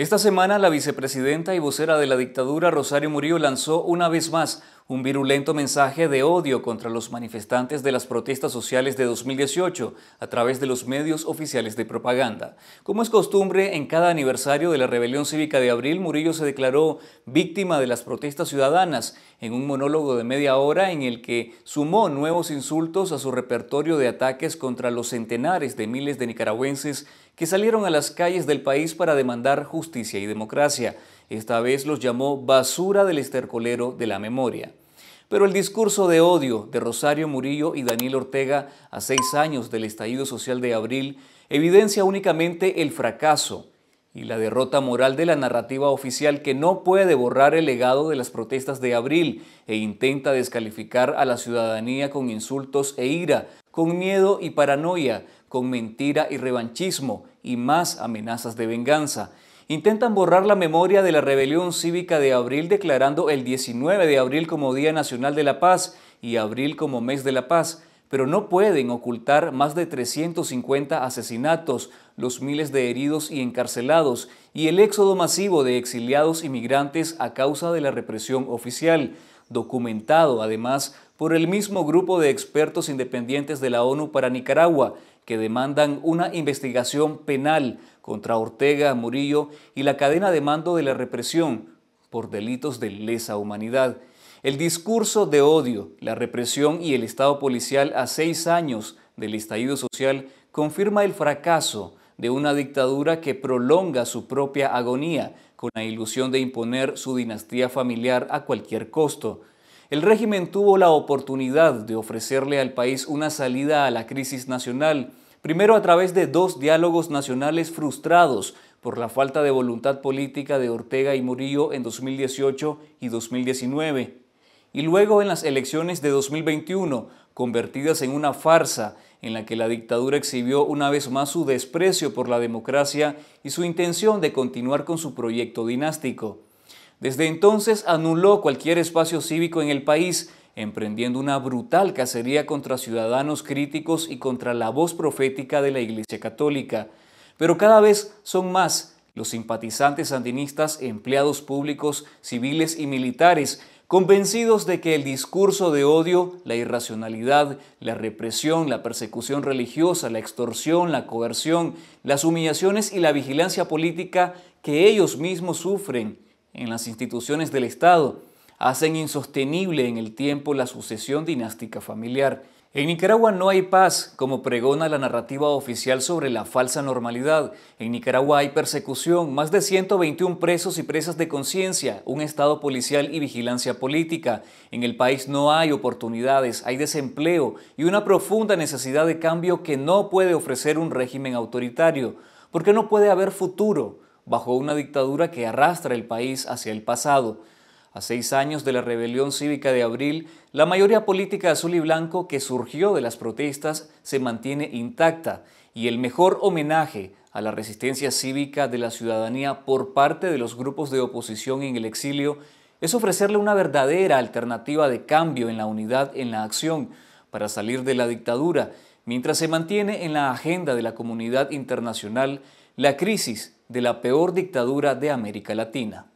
Esta semana la vicepresidenta y vocera de la dictadura Rosario Murillo lanzó una vez más un virulento mensaje de odio contra los manifestantes de las protestas sociales de 2018 a través de los medios oficiales de propaganda. Como es costumbre, en cada aniversario de la rebelión cívica de abril, Murillo se declaró víctima de las protestas ciudadanas en un monólogo de media hora en el que sumó nuevos insultos a su repertorio de ataques contra los centenares de miles de nicaragüenses que salieron a las calles del país para demandar justicia y democracia. Esta vez los llamó basura del estercolero de la memoria. Pero el discurso de odio de Rosario Murillo y Daniel Ortega a seis años del estallido social de abril evidencia únicamente el fracaso y la derrota moral de la narrativa oficial que no puede borrar el legado de las protestas de abril e intenta descalificar a la ciudadanía con insultos e ira, con miedo y paranoia, con mentira y revanchismo y más amenazas de venganza intentan borrar la memoria de la rebelión cívica de abril declarando el 19 de abril como Día Nacional de la Paz y abril como Mes de la Paz pero no pueden ocultar más de 350 asesinatos, los miles de heridos y encarcelados y el éxodo masivo de exiliados y migrantes a causa de la represión oficial, documentado además por el mismo grupo de expertos independientes de la ONU para Nicaragua, que demandan una investigación penal contra Ortega, Murillo y la cadena de mando de la represión por delitos de lesa humanidad. El discurso de odio, la represión y el estado policial a seis años del estallido social confirma el fracaso de una dictadura que prolonga su propia agonía con la ilusión de imponer su dinastía familiar a cualquier costo. El régimen tuvo la oportunidad de ofrecerle al país una salida a la crisis nacional, primero a través de dos diálogos nacionales frustrados por la falta de voluntad política de Ortega y Murillo en 2018 y 2019 y luego en las elecciones de 2021, convertidas en una farsa en la que la dictadura exhibió una vez más su desprecio por la democracia y su intención de continuar con su proyecto dinástico. Desde entonces anuló cualquier espacio cívico en el país, emprendiendo una brutal cacería contra ciudadanos críticos y contra la voz profética de la Iglesia Católica. Pero cada vez son más los simpatizantes sandinistas, empleados públicos, civiles y militares convencidos de que el discurso de odio, la irracionalidad, la represión, la persecución religiosa, la extorsión, la coerción, las humillaciones y la vigilancia política que ellos mismos sufren en las instituciones del Estado, hacen insostenible en el tiempo la sucesión dinástica familiar. En Nicaragua no hay paz, como pregona la narrativa oficial sobre la falsa normalidad. En Nicaragua hay persecución, más de 121 presos y presas de conciencia, un estado policial y vigilancia política. En el país no hay oportunidades, hay desempleo y una profunda necesidad de cambio que no puede ofrecer un régimen autoritario, porque no puede haber futuro bajo una dictadura que arrastra el país hacia el pasado. A seis años de la rebelión cívica de abril, la mayoría política azul y blanco que surgió de las protestas se mantiene intacta y el mejor homenaje a la resistencia cívica de la ciudadanía por parte de los grupos de oposición en el exilio es ofrecerle una verdadera alternativa de cambio en la unidad en la acción para salir de la dictadura, mientras se mantiene en la agenda de la comunidad internacional la crisis de la peor dictadura de América Latina.